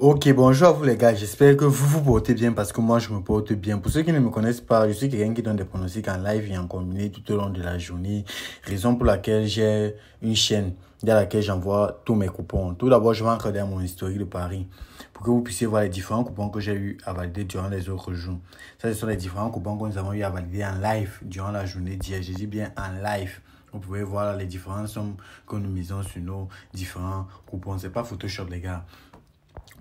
Ok, bonjour à vous les gars, j'espère que vous vous portez bien parce que moi je me porte bien. Pour ceux qui ne me connaissent pas, je suis quelqu'un qui donne des pronostics en live et en combiné tout au long de la journée, raison pour laquelle j'ai une chaîne dans laquelle j'envoie tous mes coupons. Tout d'abord, je vais encore dans mon historique de Paris pour que vous puissiez voir les différents coupons que j'ai eu à valider durant les autres jours. Ça, ce sont les différents coupons que nous avons eu à valider en live durant la journée d'hier. Je dis bien en live. Vous pouvez voir les différentes sommes que nous misons sur nos différents coupons. C'est pas Photoshop, les gars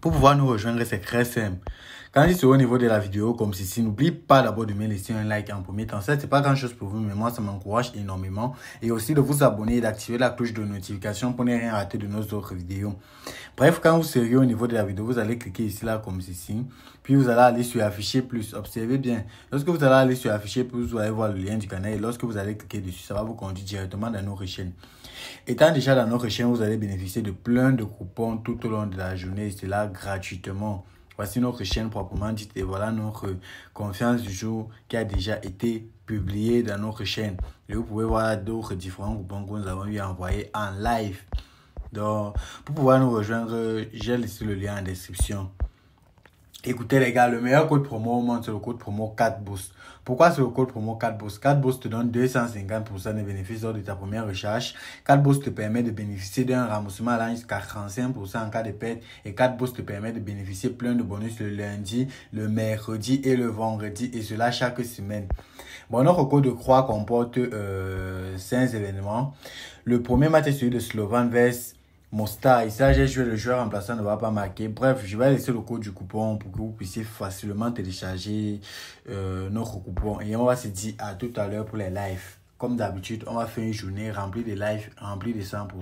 pour pouvoir nous rejoindre, c'est très simple. Quand je suis au niveau de la vidéo, comme ceci, n'oublie pas d'abord de me laisser un like en premier temps. Ça, n'est pas grand chose pour vous, mais moi, ça m'encourage énormément. Et aussi de vous abonner et d'activer la cloche de notification pour ne rien rater de nos autres vidéos. Bref, quand vous seriez au niveau de la vidéo, vous allez cliquer ici, là, comme ceci. Puis vous allez aller sur afficher plus. Observez bien. Lorsque vous allez aller sur afficher plus, vous allez voir le lien du canal. Et lorsque vous allez cliquer dessus, ça va vous conduire directement dans notre chaîne. Étant déjà dans notre chaîne, vous allez bénéficier de plein de coupons tout au long de la journée. Et là, gratuitement. Voici notre chaîne proprement dite et voilà notre confiance du jour qui a déjà été publiée dans notre chaîne. Et vous pouvez voir d'autres différents coupons que nous avons eu envoyés en live. Donc, pour pouvoir nous rejoindre, j'ai laissé le lien en description. Écoutez les gars, le meilleur code promo au monde, c'est le code promo 4Boost. Pourquoi c'est le code promo 4Boost 4Boost te donne 250% de bénéfices lors de ta première recherche. 4Boost te permet de bénéficier d'un remboursement allant jusqu'à 45% en cas de perte. Et 4Boost te permet de bénéficier plein de bonus le lundi, le mercredi et le vendredi. Et cela chaque semaine. Bon, notre code de croix comporte euh, 5 événements. Le premier match est celui de Slovan vs mon style, ça j'ai joué le joueur en remplaçant ne va pas marquer. Bref, je vais laisser le code du coupon pour que vous puissiez facilement télécharger euh, notre coupon. Et on va se dire à tout à l'heure pour les lives. Comme d'habitude, on va faire une journée remplie de lives, remplie de 100%.